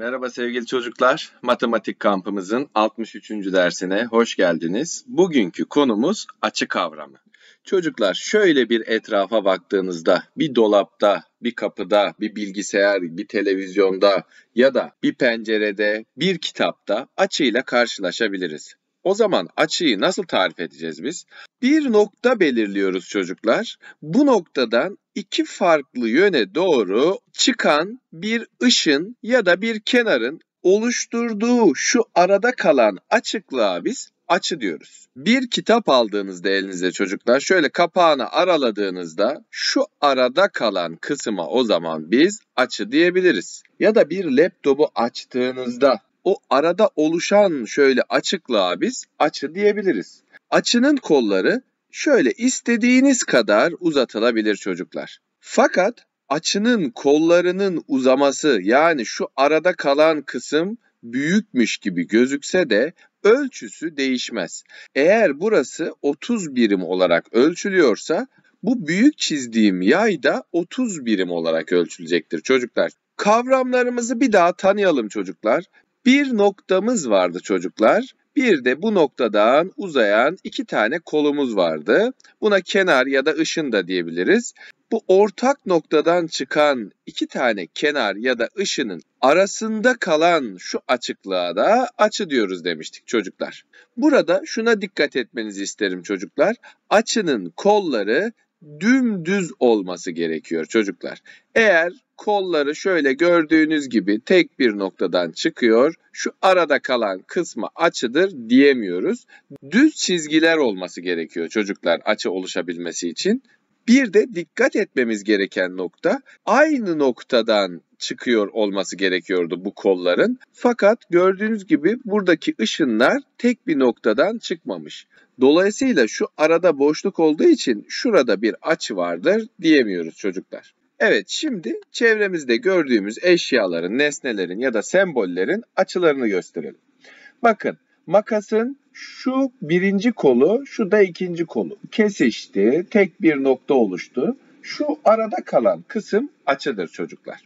Merhaba sevgili çocuklar. Matematik kampımızın 63. dersine hoş geldiniz. Bugünkü konumuz açı kavramı. Çocuklar şöyle bir etrafa baktığınızda bir dolapta, bir kapıda, bir bilgisayar, bir televizyonda ya da bir pencerede, bir kitapta açıyla karşılaşabiliriz. O zaman açıyı nasıl tarif edeceğiz biz? Bir nokta belirliyoruz çocuklar. Bu noktadan iki farklı yöne doğru çıkan bir ışın ya da bir kenarın oluşturduğu şu arada kalan açıklığa biz açı diyoruz. Bir kitap aldığınızda elinize çocuklar şöyle kapağını araladığınızda şu arada kalan kısma o zaman biz açı diyebiliriz. Ya da bir laptopu açtığınızda o arada oluşan şöyle açıklığa biz açı diyebiliriz. Açının kolları şöyle istediğiniz kadar uzatılabilir çocuklar. Fakat açının kollarının uzaması yani şu arada kalan kısım büyükmüş gibi gözükse de ölçüsü değişmez. Eğer burası 30 birim olarak ölçülüyorsa bu büyük çizdiğim yay da 30 birim olarak ölçülecektir çocuklar. Kavramlarımızı bir daha tanıyalım çocuklar. Bir noktamız vardı çocuklar. Bir de bu noktadan uzayan iki tane kolumuz vardı. Buna kenar ya da ışın da diyebiliriz. Bu ortak noktadan çıkan iki tane kenar ya da ışının arasında kalan şu açıklığa da açı diyoruz demiştik çocuklar. Burada şuna dikkat etmenizi isterim çocuklar. Açının kolları dümdüz olması gerekiyor çocuklar. Eğer kolları şöyle gördüğünüz gibi tek bir noktadan çıkıyor, şu arada kalan kısmı açıdır diyemiyoruz. Düz çizgiler olması gerekiyor çocuklar açı oluşabilmesi için. Bir de dikkat etmemiz gereken nokta aynı noktadan çıkıyor olması gerekiyordu bu kolların. Fakat gördüğünüz gibi buradaki ışınlar tek bir noktadan çıkmamış. Dolayısıyla şu arada boşluk olduğu için şurada bir açı vardır diyemiyoruz çocuklar. Evet şimdi çevremizde gördüğümüz eşyaların, nesnelerin ya da sembollerin açılarını gösterelim. Bakın makasın şu birinci kolu, şu da ikinci kolu kesişti, tek bir nokta oluştu. Şu arada kalan kısım açıdır çocuklar.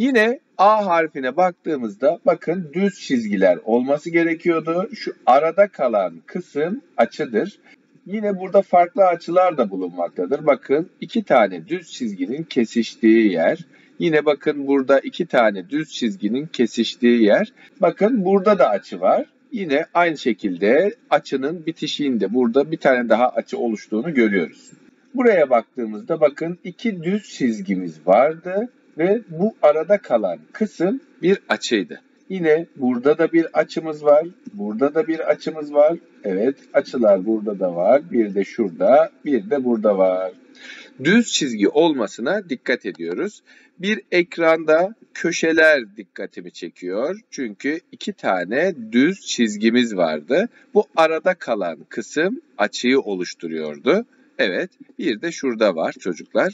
Yine A harfine baktığımızda bakın düz çizgiler olması gerekiyordu. Şu arada kalan kısım açıdır. Yine burada farklı açılar da bulunmaktadır. Bakın iki tane düz çizginin kesiştiği yer. Yine bakın burada iki tane düz çizginin kesiştiği yer. Bakın burada da açı var. Yine aynı şekilde açının bitişiğinde burada bir tane daha açı oluştuğunu görüyoruz. Buraya baktığımızda bakın iki düz çizgimiz vardı ve bu arada kalan kısım bir açıydı. Yine burada da bir açımız var. Burada da bir açımız var. Evet açılar burada da var. Bir de şurada bir de burada var. Düz çizgi olmasına dikkat ediyoruz. Bir ekranda köşeler dikkatimi çekiyor. Çünkü iki tane düz çizgimiz vardı. Bu arada kalan kısım açıyı oluşturuyordu. Evet, bir de şurada var çocuklar.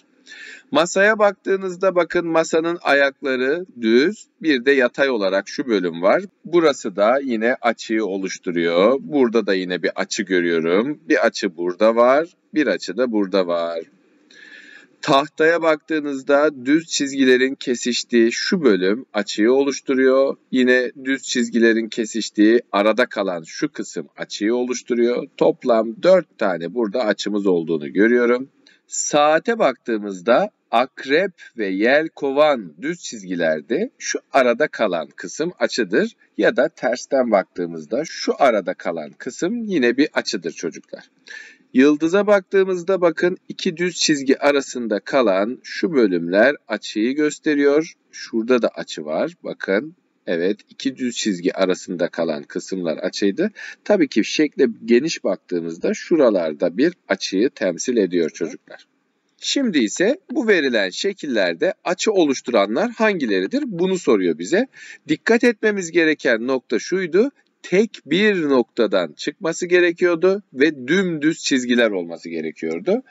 Masaya baktığınızda bakın masanın ayakları düz, bir de yatay olarak şu bölüm var. Burası da yine açıyı oluşturuyor. Burada da yine bir açı görüyorum. Bir açı burada var, bir açı da burada var. Tahtaya baktığınızda düz çizgilerin kesiştiği şu bölüm açıyı oluşturuyor. Yine düz çizgilerin kesiştiği arada kalan şu kısım açıyı oluşturuyor. Toplam 4 tane burada açımız olduğunu görüyorum. Saate baktığımızda akrep ve yel kovan düz çizgilerde şu arada kalan kısım açıdır ya da tersten baktığımızda şu arada kalan kısım yine bir açıdır çocuklar. Yıldıza baktığımızda bakın iki düz çizgi arasında kalan şu bölümler açıyı gösteriyor. Şurada da açı var. Bakın Evet iki düz çizgi arasında kalan kısımlar açıydı. Tabii ki şekle geniş baktığımızda şuralarda bir açıyı temsil ediyor çocuklar. Şimdi ise bu verilen şekillerde açı oluşturanlar hangileridir? Bunu soruyor bize. Dikkat etmemiz gereken nokta şuydu tek bir noktadan çıkması gerekiyordu ve dümdüz çizgiler olması gerekiyordu.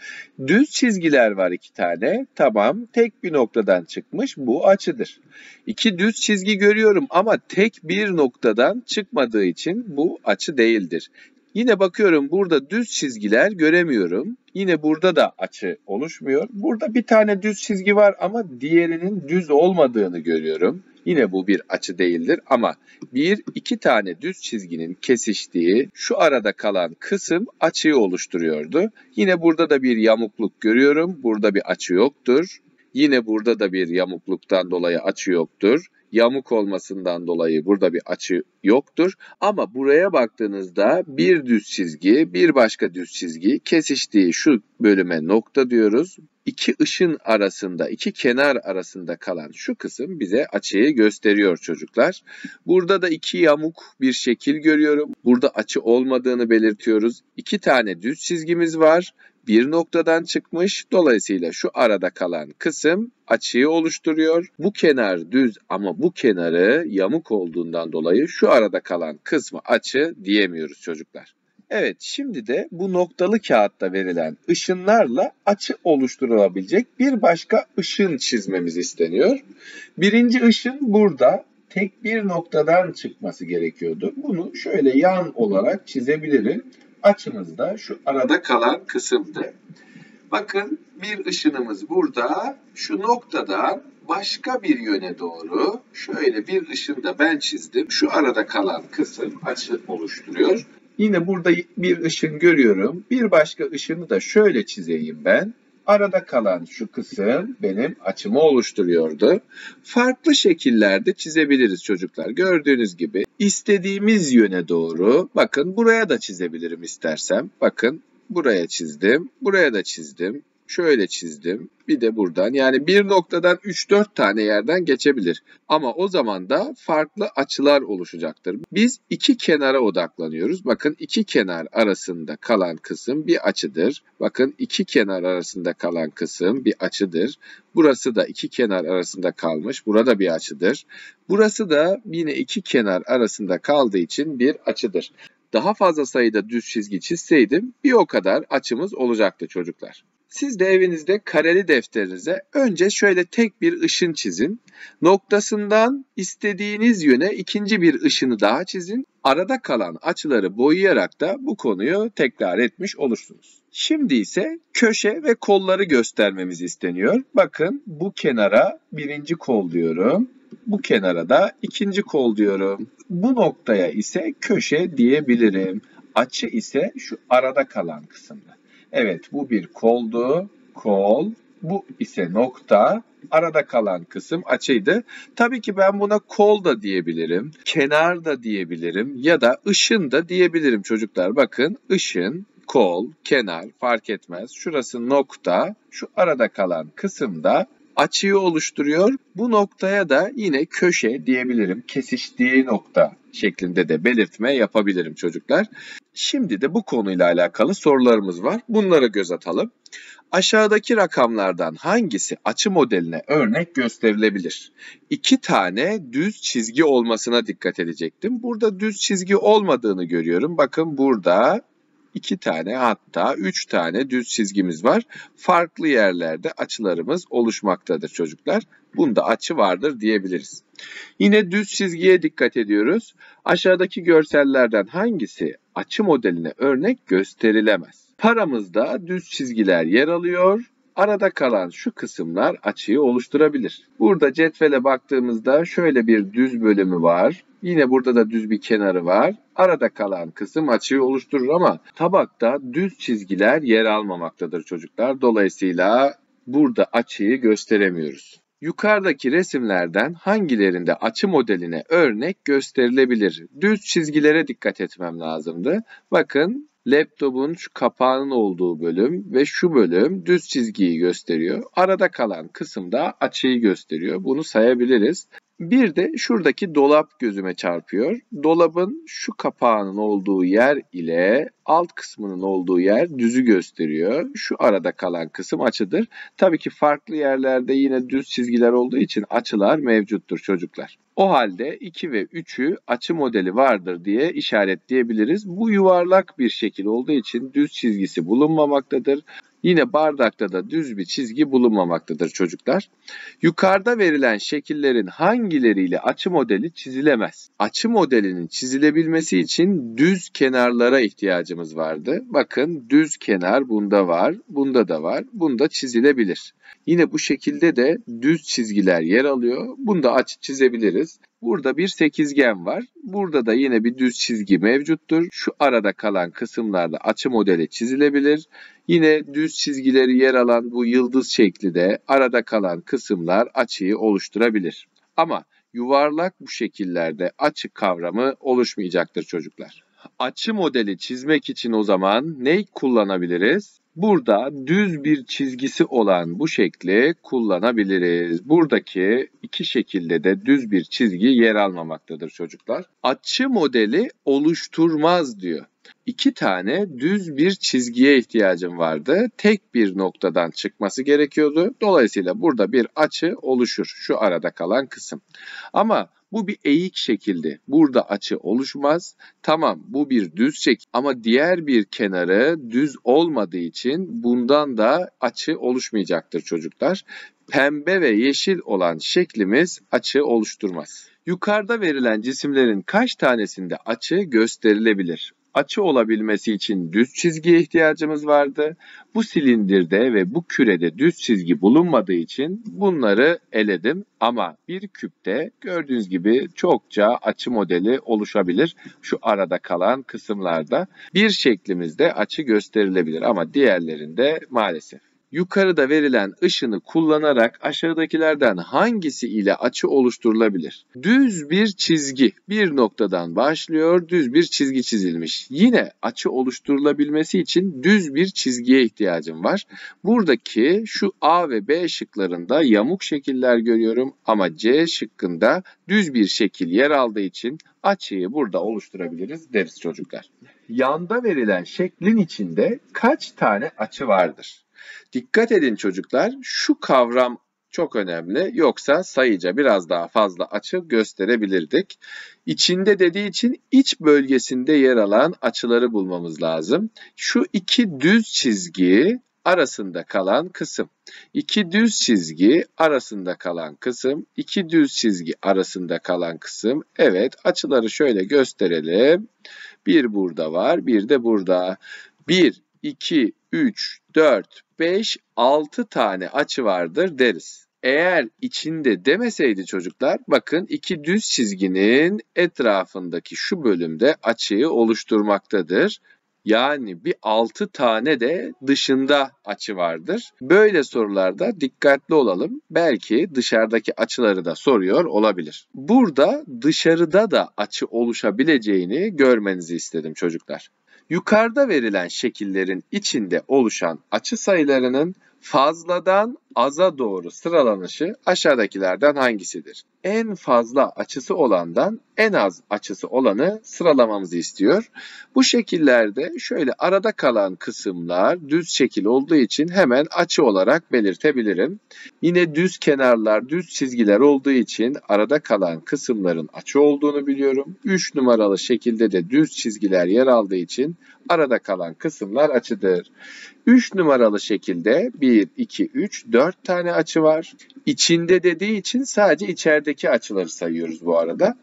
Düz çizgiler var iki tane. Tamam tek bir noktadan çıkmış bu açıdır. İki düz çizgi görüyorum ama tek bir noktadan çıkmadığı için bu açı değildir. Yine bakıyorum burada düz çizgiler göremiyorum. Yine burada da açı oluşmuyor. Burada bir tane düz çizgi var ama diğerinin düz olmadığını görüyorum. Yine bu bir açı değildir ama bir iki tane düz çizginin kesiştiği şu arada kalan kısım açıyı oluşturuyordu. Yine burada da bir yamukluk görüyorum. Burada bir açı yoktur. Yine burada da bir yamukluktan dolayı açı yoktur. Yamuk olmasından dolayı burada bir açı yoktur. Ama buraya baktığınızda bir düz çizgi, bir başka düz çizgi kesiştiği şu bölüme nokta diyoruz iki ışın arasında, iki kenar arasında kalan şu kısım bize açıyı gösteriyor çocuklar. Burada da iki yamuk bir şekil görüyorum. Burada açı olmadığını belirtiyoruz. İki tane düz çizgimiz var. Bir noktadan çıkmış. Dolayısıyla şu arada kalan kısım açıyı oluşturuyor. Bu kenar düz ama bu kenarı yamuk olduğundan dolayı şu arada kalan kısmı açı diyemiyoruz çocuklar. Evet şimdi de bu noktalı kağıtta verilen ışınlarla açı oluşturulabilecek bir başka ışın çizmemiz isteniyor. Birinci ışın burada tek bir noktadan çıkması gerekiyordu. Bunu şöyle yan olarak çizebilirim. Açımız da şu arada kalan kısımdı. Bakın bir ışınımız burada şu noktadan başka bir yöne doğru şöyle bir ışın da ben çizdim. Şu arada kalan kısım açı oluşturuyor. Yine burada bir ışın görüyorum. Bir başka ışını da şöyle çizeyim ben. Arada kalan şu kısım benim açımı oluşturuyordu. Farklı şekillerde çizebiliriz çocuklar. Gördüğünüz gibi istediğimiz yöne doğru bakın buraya da çizebilirim istersem. Bakın buraya çizdim, buraya da çizdim şöyle çizdim. Bir de buradan yani bir noktadan 3-4 tane yerden geçebilir. Ama o zaman da farklı açılar oluşacaktır. Biz iki kenara odaklanıyoruz. Bakın iki kenar arasında kalan kısım bir açıdır. Bakın iki kenar arasında kalan kısım bir açıdır. Burası da iki kenar arasında kalmış. Burada bir açıdır. Burası da yine iki kenar arasında kaldığı için bir açıdır. Daha fazla sayıda düz çizgi çizseydim bir o kadar açımız olacaktı çocuklar. Siz de evinizde kareli defterinize önce şöyle tek bir ışın çizin. Noktasından istediğiniz yöne ikinci bir ışını daha çizin. Arada kalan açıları boyayarak da bu konuyu tekrar etmiş olursunuz. Şimdi ise köşe ve kolları göstermemiz isteniyor. Bakın bu kenara birinci kol diyorum. Bu kenara da ikinci kol diyorum. Bu noktaya ise köşe diyebilirim. Açı ise şu arada kalan kısımda. Evet bu bir koldu. Kol. Bu ise nokta. Arada kalan kısım açıydı. Tabii ki ben buna kol da diyebilirim, kenar da diyebilirim ya da ışın da diyebilirim çocuklar. Bakın ışın, kol, kenar fark etmez. Şurası nokta, şu arada kalan kısımda Açıyı oluşturuyor. Bu noktaya da yine köşe diyebilirim. Kesiştiği nokta şeklinde de belirtme yapabilirim çocuklar. Şimdi de bu konuyla alakalı sorularımız var. Bunlara göz atalım. Aşağıdaki rakamlardan hangisi açı modeline örnek gösterilebilir? İki tane düz çizgi olmasına dikkat edecektim. Burada düz çizgi olmadığını görüyorum. Bakın burada iki tane hatta üç tane düz çizgimiz var. Farklı yerlerde açılarımız oluşmaktadır çocuklar. Bunda açı vardır diyebiliriz. Yine düz çizgiye dikkat ediyoruz. Aşağıdaki görsellerden hangisi açı modeline örnek gösterilemez? Paramızda düz çizgiler yer alıyor arada kalan şu kısımlar açıyı oluşturabilir. Burada cetvele baktığımızda şöyle bir düz bölümü var. Yine burada da düz bir kenarı var. Arada kalan kısım açıyı oluşturur ama tabakta düz çizgiler yer almamaktadır çocuklar. Dolayısıyla burada açıyı gösteremiyoruz. Yukarıdaki resimlerden hangilerinde açı modeline örnek gösterilebilir? Düz çizgilere dikkat etmem lazımdı. Bakın laptopun şu kapağının olduğu bölüm ve şu bölüm düz çizgiyi gösteriyor. Arada kalan kısım da açıyı gösteriyor. Bunu sayabiliriz. Bir de şuradaki dolap gözüme çarpıyor. Dolabın şu kapağının olduğu yer ile alt kısmının olduğu yer düzü gösteriyor. Şu arada kalan kısım açıdır. Tabii ki farklı yerlerde yine düz çizgiler olduğu için açılar mevcuttur çocuklar. O halde 2 ve 3'ü açı modeli vardır diye işaretleyebiliriz. Bu yuvarlak bir şekil olduğu için düz çizgisi bulunmamaktadır. Yine bardakta da düz bir çizgi bulunmamaktadır çocuklar. Yukarıda verilen şekillerin hangileriyle açı modeli çizilemez? Açı modelinin çizilebilmesi için düz kenarlara ihtiyacımız vardı. Bakın düz kenar bunda var, bunda da var, bunda çizilebilir. Yine bu şekilde de düz çizgiler yer alıyor. Bunu da açı çizebiliriz. Burada bir sekizgen var. Burada da yine bir düz çizgi mevcuttur. Şu arada kalan kısımlarda açı modeli çizilebilir. Yine düz çizgileri yer alan bu yıldız şekli de arada kalan kısımlar açıyı oluşturabilir. Ama yuvarlak bu şekillerde açı kavramı oluşmayacaktır çocuklar. Açı modeli çizmek için o zaman ne kullanabiliriz? Burada düz bir çizgisi olan bu şekli kullanabiliriz. Buradaki iki şekilde de düz bir çizgi yer almamaktadır çocuklar. Açı modeli oluşturmaz diyor iki tane düz bir çizgiye ihtiyacım vardı. Tek bir noktadan çıkması gerekiyordu. Dolayısıyla burada bir açı oluşur şu arada kalan kısım. Ama bu bir eğik şekilde. Burada açı oluşmaz. Tamam bu bir düz şekil ama diğer bir kenarı düz olmadığı için bundan da açı oluşmayacaktır çocuklar. Pembe ve yeşil olan şeklimiz açı oluşturmaz. Yukarıda verilen cisimlerin kaç tanesinde açı gösterilebilir? açı olabilmesi için düz çizgiye ihtiyacımız vardı. Bu silindirde ve bu kürede düz çizgi bulunmadığı için bunları eledim ama bir küpte gördüğünüz gibi çokça açı modeli oluşabilir şu arada kalan kısımlarda. Bir şeklimizde açı gösterilebilir ama diğerlerinde maalesef yukarıda verilen ışını kullanarak aşağıdakilerden hangisi ile açı oluşturulabilir? Düz bir çizgi bir noktadan başlıyor, düz bir çizgi çizilmiş. Yine açı oluşturulabilmesi için düz bir çizgiye ihtiyacım var. Buradaki şu A ve B şıklarında yamuk şekiller görüyorum ama C şıkkında düz bir şekil yer aldığı için açıyı burada oluşturabiliriz deriz çocuklar. Yanda verilen şeklin içinde kaç tane açı vardır? Dikkat edin çocuklar şu kavram çok önemli. Yoksa sayıca biraz daha fazla açı gösterebilirdik. İçinde dediği için iç bölgesinde yer alan açıları bulmamız lazım. Şu iki düz çizgi arasında kalan kısım. İki düz çizgi arasında kalan kısım, İki düz çizgi arasında kalan kısım. Evet, açıları şöyle gösterelim. Bir burada var, bir de burada. Bir, iki. 3, 4, 5, 6 tane açı vardır deriz. Eğer içinde demeseydi çocuklar bakın iki düz çizginin etrafındaki şu bölümde açıyı oluşturmaktadır. Yani bir 6 tane de dışında açı vardır. Böyle sorularda dikkatli olalım. Belki dışarıdaki açıları da soruyor olabilir. Burada dışarıda da açı oluşabileceğini görmenizi istedim çocuklar yukarıda verilen şekillerin içinde oluşan açı sayılarının fazladan aza doğru sıralanışı aşağıdakilerden hangisidir? En fazla açısı olandan en az açısı olanı sıralamamızı istiyor. Bu şekillerde şöyle arada kalan kısımlar düz şekil olduğu için hemen açı olarak belirtebilirim. Yine düz kenarlar, düz çizgiler olduğu için arada kalan kısımların açı olduğunu biliyorum. 3 numaralı şekilde de düz çizgiler yer aldığı için arada kalan kısımlar açıdır. 3 numaralı şekilde 1, 2, 3, 4 Dört tane açı var. İçinde dediği için sadece içerideki açıları sayıyoruz bu arada.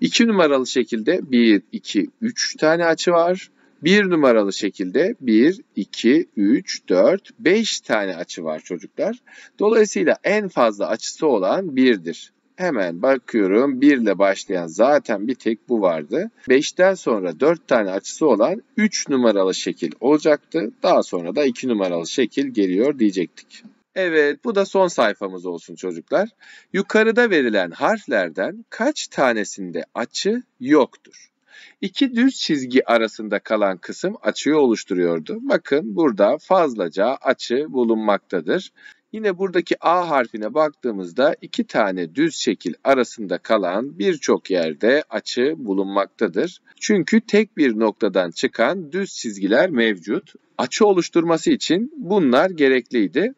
İki numaralı şekilde bir iki üç tane açı var. Bir numaralı şekilde bir iki üç dört beş tane açı var çocuklar. Dolayısıyla en fazla açısı olan birdir. Hemen bakıyorum 1 ile başlayan zaten bir tek bu vardı. 5'ten sonra 4 tane açısı olan 3 numaralı şekil olacaktı. Daha sonra da 2 numaralı şekil geliyor diyecektik. Evet, bu da son sayfamız olsun çocuklar. Yukarıda verilen harflerden kaç tanesinde açı yoktur? İki düz çizgi arasında kalan kısım açıyı oluşturuyordu. Bakın burada fazlaca açı bulunmaktadır. Yine buradaki A harfine baktığımızda iki tane düz şekil arasında kalan birçok yerde açı bulunmaktadır. Çünkü tek bir noktadan çıkan düz çizgiler mevcut. Açı oluşturması için bunlar gerekliydi.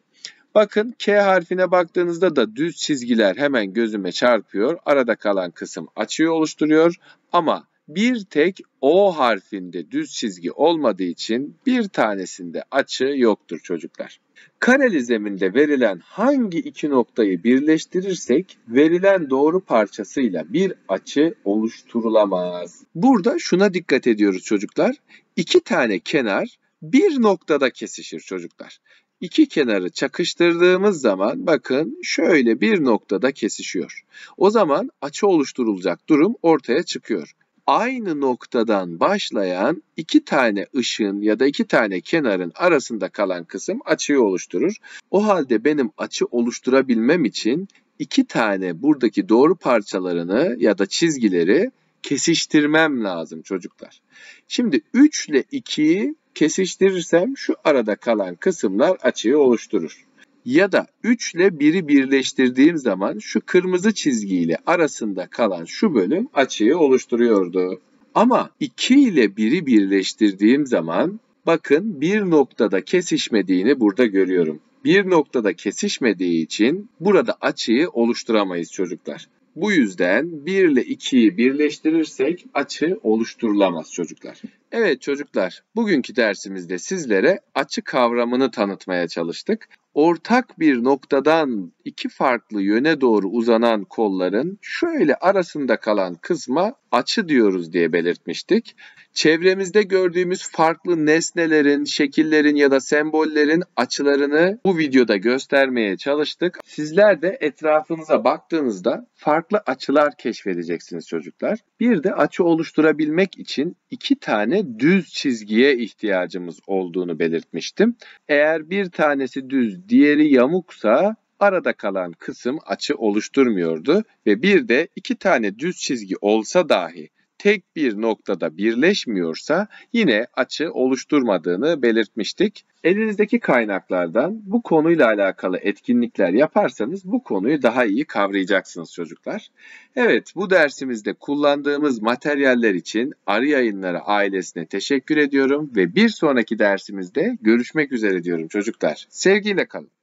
Bakın K harfine baktığınızda da düz çizgiler hemen gözüme çarpıyor. Arada kalan kısım açıyı oluşturuyor ama bir tek O harfinde düz çizgi olmadığı için bir tanesinde açı yoktur çocuklar. Kareli zeminde verilen hangi iki noktayı birleştirirsek verilen doğru parçasıyla bir açı oluşturulamaz. Burada şuna dikkat ediyoruz çocuklar. İki tane kenar bir noktada kesişir çocuklar iki kenarı çakıştırdığımız zaman bakın şöyle bir noktada kesişiyor. O zaman açı oluşturulacak durum ortaya çıkıyor. Aynı noktadan başlayan iki tane ışığın ya da iki tane kenarın arasında kalan kısım açıyı oluşturur. O halde benim açı oluşturabilmem için iki tane buradaki doğru parçalarını ya da çizgileri kesiştirmem lazım çocuklar. Şimdi 3 ile 2'yi kesiştirirsem şu arada kalan kısımlar açıyı oluşturur. Ya da 3 ile 1'i birleştirdiğim zaman şu kırmızı çizgi ile arasında kalan şu bölüm açıyı oluşturuyordu. Ama 2 ile 1'i birleştirdiğim zaman bakın bir noktada kesişmediğini burada görüyorum. Bir noktada kesişmediği için burada açıyı oluşturamayız çocuklar. Bu yüzden 1 ile 2'yi birleştirirsek açı oluşturulamaz çocuklar. Evet çocuklar, bugünkü dersimizde sizlere açı kavramını tanıtmaya çalıştık. Ortak bir noktadan iki farklı yöne doğru uzanan kolların şöyle arasında kalan kısma açı diyoruz diye belirtmiştik. Çevremizde gördüğümüz farklı nesnelerin, şekillerin ya da sembollerin açılarını bu videoda göstermeye çalıştık. Sizler de etrafınıza baktığınızda farklı açılar keşfedeceksiniz çocuklar. Bir de açı oluşturabilmek için iki tane düz çizgiye ihtiyacımız olduğunu belirtmiştim. Eğer bir tanesi düz, diğeri yamuksa arada kalan kısım açı oluşturmuyordu ve bir de iki tane düz çizgi olsa dahi tek bir noktada birleşmiyorsa yine açı oluşturmadığını belirtmiştik. Elinizdeki kaynaklardan bu konuyla alakalı etkinlikler yaparsanız bu konuyu daha iyi kavrayacaksınız çocuklar. Evet bu dersimizde kullandığımız materyaller için Arı Yayınları ailesine teşekkür ediyorum ve bir sonraki dersimizde görüşmek üzere diyorum çocuklar. Sevgiyle kalın.